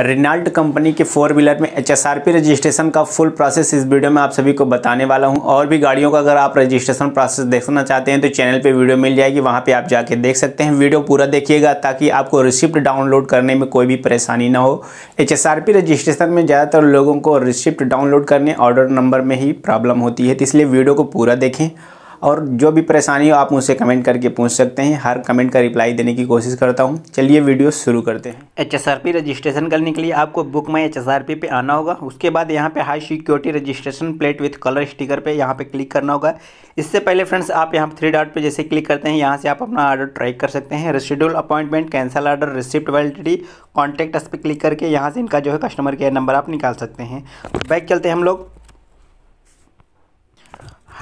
Renault company के four wheeler में H registration का फुल प्रोसेस इस वीडियो में आप सभी को बताने वाला हूं और भी गाड़ियों का अगर आप रजिस्ट्रेशन प्रोसेस देखना चाहते हैं तो चैनल पे वीडियो मिल जाएगी वहां पे आप जाके देख सकते हैं वीडियो पूरा देखिएगा ताकि आपको रिसिप्ट डाउनलोड करने में कोई भी परेशानी ना हो एच रजिस्ट्रेशन में ज़्यादातर लोगों को रिसिप्ट डाउनलोड करने ऑर्डर नंबर में ही प्रॉब्लम होती है तो इसलिए वीडियो को पूरा देखें और जो भी परेशानी हो आप मुझसे कमेंट करके पूछ सकते हैं हर कमेंट का रिप्लाई देने की कोशिश करता हूँ चलिए वीडियो शुरू करते हैं एच रजिस्ट्रेशन करने के लिए आपको बुक माई एच पे आना होगा उसके बाद यहाँ पे high security registration plate with colour sticker पे यहाँ पे क्लिक करना होगा इससे पहले फ्रेंड्स आप यहाँ थ्री डॉट पे जैसे क्लिक करते हैं यहाँ से आप अपना ऑर्डर ट्राई कर सकते हैं reschedule appointment cancel order receipt validity contact पे क्लिक करके यहाँ से इनका जो है कस्टमर केयर नंबर आप निकाल सकते हैं बैक तो चलते हैं हम लोग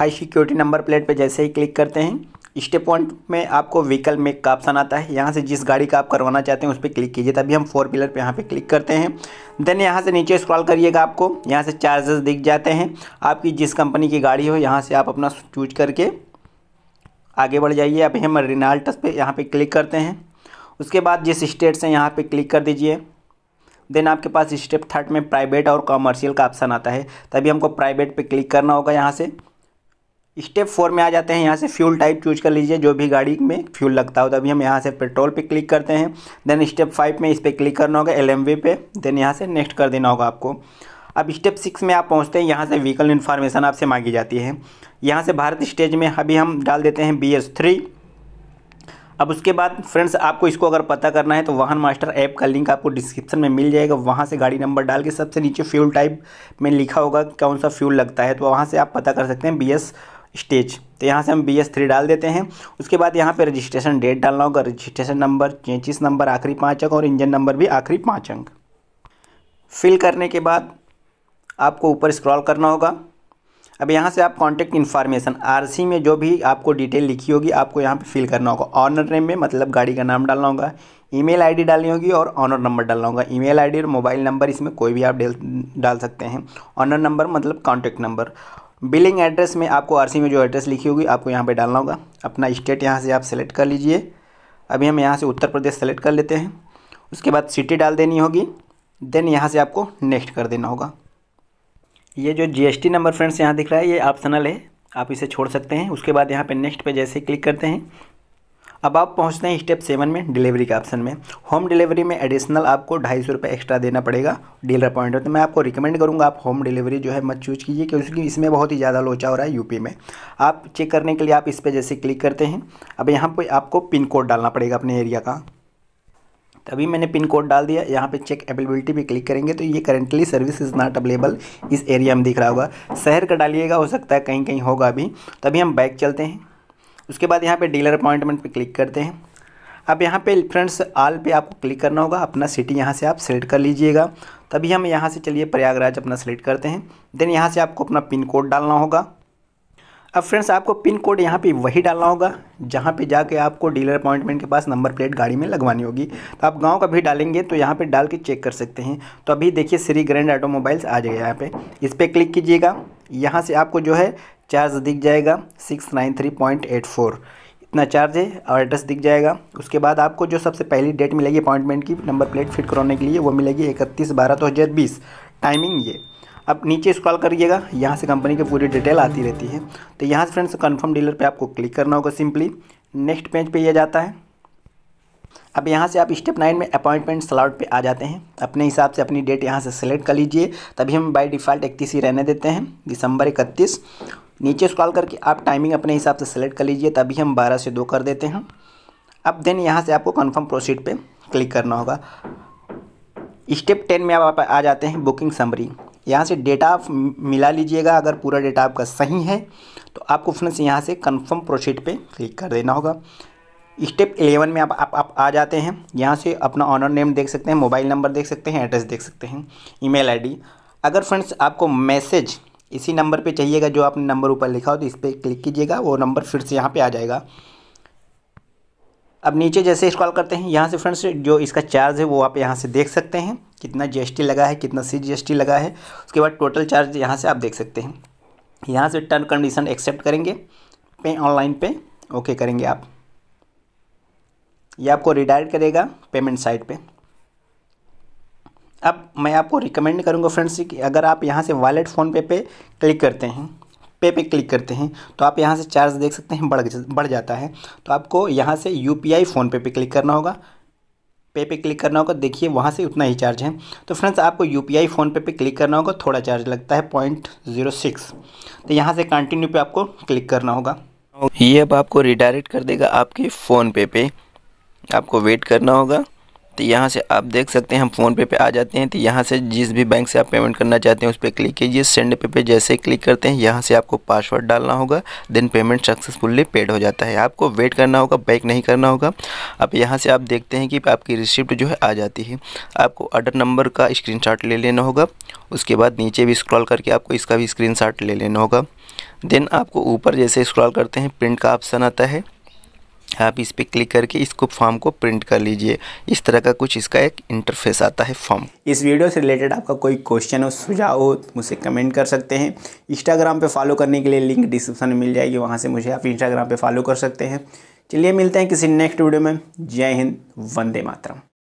हाई सिक्योरिटी नंबर प्लेट पे जैसे ही क्लिक करते हैं स्टेप वन में आपको व्हीकल मेक का ऑप्शन आता है यहाँ से जिस गाड़ी का आप करवाना चाहते हैं उस पर क्लिक कीजिए तभी हम फोर व्हीलर पे यहाँ पे क्लिक करते हैं देन यहाँ से नीचे स्क्रॉल करिएगा आपको यहाँ से चार्जेस दिख जाते हैं आपकी जिस कंपनी की गाड़ी हो यहाँ से आप अपना चूज करके आगे बढ़ जाइए अभी हम रिनाल्टस पे यहाँ पे क्लिक करते हैं उसके बाद जिस स्टेट से यहाँ पे क्लिक कर दीजिए देन आपके पास स्टेप थर्ड में प्राइवेट और कॉमर्शियल का ऑप्शन आता है तभी हमको प्राइवेट पे क्लिक करना होगा यहाँ से स्टेप फोर में आ जाते हैं यहाँ से फ्यूल टाइप चूज कर लीजिए जो भी गाड़ी में फ्यूल लगता हो तो अभी हम यहाँ से पेट्रोल पे क्लिक करते हैं देन स्टेप फाइव में इस पर क्लिक करना होगा एल पे देन यहाँ से नेक्स्ट कर देना होगा आपको अब स्टेप सिक्स में आप पहुँचते हैं यहाँ से व्हीकल इन्फॉर्मेशन आपसे मांगी जाती है यहाँ से भारत स्टेज में अभी हम डाल देते हैं बी एस थ्री अब उसके बाद फ्रेंड्स आपको इसको अगर पता करना है तो वाहन मास्टर ऐप का लिंक आपको डिस्क्रिप्शन में मिल जाएगा वहाँ से गाड़ी नंबर डाल के सबसे नीचे फ्यूल टाइप में लिखा होगा कौन सा फ्यूल लगता है तो वहाँ से आप पता कर सकते हैं बी एस स्टेज तो यहाँ से हम बी एस थ्री डाल देते हैं उसके बाद यहाँ पे रजिस्ट्रेशन डेट डालना होगा रजिस्ट्रेशन नंबर चैंतीस नंबर आखिरी पाँच अंक और इंजन नंबर भी आखिरी पाँच अंक फिल करने के बाद आपको ऊपर स्क्रॉल करना होगा अब यहाँ से आप कॉन्टैक्ट इन्फॉर्मेशन सी में जो भी आपको डिटेल लिखी होगी आपको यहाँ पर फिल करना होगा ऑनर नेम में मतलब गाड़ी का नाम डालना होगा आई डी डालनी होगी और ऑनर नंबर डालना होगा आई डी और मोबाइल नंबर इसमें कोई भी आप डाल सकते हैं ऑनर नंबर मतलब कॉन्टैक्ट नंबर बिलिंग एड्रेस में आपको आरसी में जो एड्रेस लिखी होगी आपको यहाँ पर डालना होगा अपना स्टेट यहाँ से आप सेलेक्ट कर लीजिए अभी हम यहाँ से उत्तर प्रदेश सेलेक्ट कर लेते हैं उसके बाद सिटी डाल देनी होगी देन यहाँ से आपको नेक्स्ट कर देना होगा ये जो जीएसटी नंबर फ्रेंड्स यहाँ दिख रहा है ये ऑप्शनल है आप इसे छोड़ सकते हैं उसके बाद यहाँ पे नेक्स्ट पे जैसे क्लिक करते हैं अब आप पहुंचते हैं स्टेप सेवन में डिलीवरी के ऑप्शन में होम डिलीवरी में एडिशनल आपको ढाई सौ रुपये एक्स्ट्रा देना पड़ेगा डीलर पॉइंट तो मैं आपको रिकमेंड करूंगा आप होम डिलीवरी जो है मत चूज कीजिए क्योंकि इसमें बहुत ही ज़्यादा लोचा हो रहा है यूपी में आप चेक करने के लिए आप इस पर जैसे क्लिक करते हैं अब यहाँ पर आपको पिन कोड डालना पड़ेगा अपने एरिया का तभी मैंने पिन कोड डाल दिया यहाँ पे चेक अवेलेबिलिटी पे क्लिक करेंगे तो ये currently service is not available इस एरिया में दिख रहा होगा शहर का डालिएगा हो सकता है कहीं कहीं होगा अभी तभी हम बैक चलते हैं उसके बाद यहाँ पे डीलर अपॉइंटमेंट पे क्लिक करते हैं अब यहाँ पे फ्रेंड्स आल पे आपको क्लिक करना होगा अपना सिटी यहाँ से आप सेलेक्ट कर लीजिएगा तभी हम यहाँ से चलिए प्रयागराज अपना सेलेक्ट करते हैं देन यहाँ से आपको अपना पिन कोड डालना होगा अब फ्रेंड्स आपको पिन कोड यहाँ पे वही डालना होगा जहाँ पे जाके आपको डीलर अपॉइंटमेंट के पास नंबर प्लेट गाड़ी में लगवानी होगी तो आप गांव का भी डालेंगे तो यहाँ पे डाल के चेक कर सकते हैं तो अभी देखिए श्री ग्रैंड ऑटोमोबाइल्स आ जाएगा यहाँ पे इस पर क्लिक कीजिएगा यहाँ से आपको जो है चार्ज दिख जाएगा six nine three point eight four इतना चार्ज है और एड्रेस दिख जाएगा उसके बाद आपको जो सबसे पहली डेट मिलेगी अपॉइंटमेंट की नंबर प्लेट फिट कराने के लिए वो मिलेगी इकतीस बारह दो हज़ार बीस टाइमिंग ये अब नीचे स्क्रॉल करिएगा यहाँ से कंपनी की पूरी डिटेल आती रहती है तो यहाँ से फ्रेंड्स कन्फर्म डीलर पर आपको क्लिक करना होगा सिंपली नेक्स्ट पेज पर यह जाता है अब यहाँ से आप स्टेप नाइन में अपॉइंटमेंट स्लॉट पे आ जाते हैं अपने हिसाब से अपनी डेट यहाँ से सेलेक्ट कर लीजिए तभी हम बाय डिफ़ॉल्ट इकतीस ही रहने देते हैं दिसंबर इकतीस नीचे स्क्रॉल करके आप टाइमिंग अपने हिसाब से सेलेक्ट कर लीजिए तभी हम बारह से दो कर देते हैं अब देन यहाँ से आपको कन्फर्म प्रोसीड पे क्लिक करना होगा स्टेप टेन में आप आ जाते हैं बुकिंग समरी यहाँ से डेटा आप मिला लीजिएगा अगर पूरा डेटा आपका सही है तो आपको फ्रेंड्स यहाँ से कन्फर्म प्रोसीड पे क्लिक कर देना होगा स्टेप एलेवन में आप, आप आप आ जाते हैं यहाँ से अपना ऑनर नेम देख सकते हैं मोबाइल नंबर देख सकते हैं एड्रेस देख सकते हैं ईमेल आईडी अगर फ्रेंड्स आपको मैसेज इसी नंबर पे चाहिएगा जो आपने नंबर ऊपर लिखा हो तो इस पर क्लिक कीजिएगा वो नंबर फिर से यहाँ पे आ जाएगा अब नीचे जैसे इस्कॉल करते हैं यहाँ से फ्रेंड्स जो इसका चार्ज है वो आप यहाँ से देख सकते हैं कितना जी लगा है कितना सी जीएसटी लगा है उसके बाद टोटल चार्ज यहाँ से आप देख सकते हैं यहाँ से टर्म कंडीशन एक्सेप्ट करेंगे पे ऑनलाइन पे ओके करेंगे आप ये आपको रिडायर करेगा पेमेंट साइट पे अब मैं आपको रिकमेंड करूँगा फ्रेंड्स कि अगर आप यहाँ से वॉलेट फ़ोनपे पे क्लिक करते हैं पे पे क्लिक करते हैं तो आप यहाँ से चार्ज देख सकते हैं बढ़ बढ़ जाता है तो आपको यहाँ से यू पी आई फ़ोनपे पे क्लिक करना होगा पे पे क्लिक करना होगा देखिए वहाँ से उतना ही चार्ज है तो फ्रेंड्स आपको यू पी आई फ़ोनपे पे क्लिक करना होगा थोड़ा चार्ज लगता है पॉइंट जीरो सिक्स तो यहाँ से कंटिन्यू पर आपको क्लिक करना होगा ये अब आपको रिडायरेक्ट कर देगा आपके फ़ोन पे पे आपको वेट करना होगा तो यहाँ से आप देख सकते हैं हम फ़ोनपे पे आ जाते हैं तो यहाँ से जिस भी बैंक से आप पेमेंट करना चाहते हैं उस पर क्लिक कीजिए सेंड पे पे जैसे क्लिक करते हैं यहाँ से आपको पासवर्ड डालना होगा देन पेमेंट सक्सेसफुली पेड हो जाता है आपको वेट करना होगा बैक नहीं करना होगा अब यहाँ से आप देखते हैं कि आपकी रिसिप्ट जो है आ जाती है आपको ऑर्डर नंबर का स्क्रीन ले लेना होगा उसके बाद नीचे भी स्क्रॉल करके आपको इसका भी स्क्रीन ले लेना होगा देन आपको ऊपर जैसे स्क्रॉल करते हैं प्रिंट का ऑप्शन आता है यहाँ इस पर क्लिक करके इसको फॉर्म को प्रिंट कर लीजिए इस तरह का कुछ इसका एक इंटरफेस आता है फॉर्म इस वीडियो से रिलेटेड आपका कोई क्वेश्चन हो सुझाव हो तो मुझसे कमेंट कर सकते हैं इंस्टाग्राम पर फॉलो करने के लिए लिंक डिस्क्रिप्शन में मिल जाएगी वहाँ से मुझे आप इंस्टाग्राम पर फॉलो कर सकते हैं चलिए मिलते हैं किसी नेक्स्ट वीडियो में जय हिंद वंदे मातरम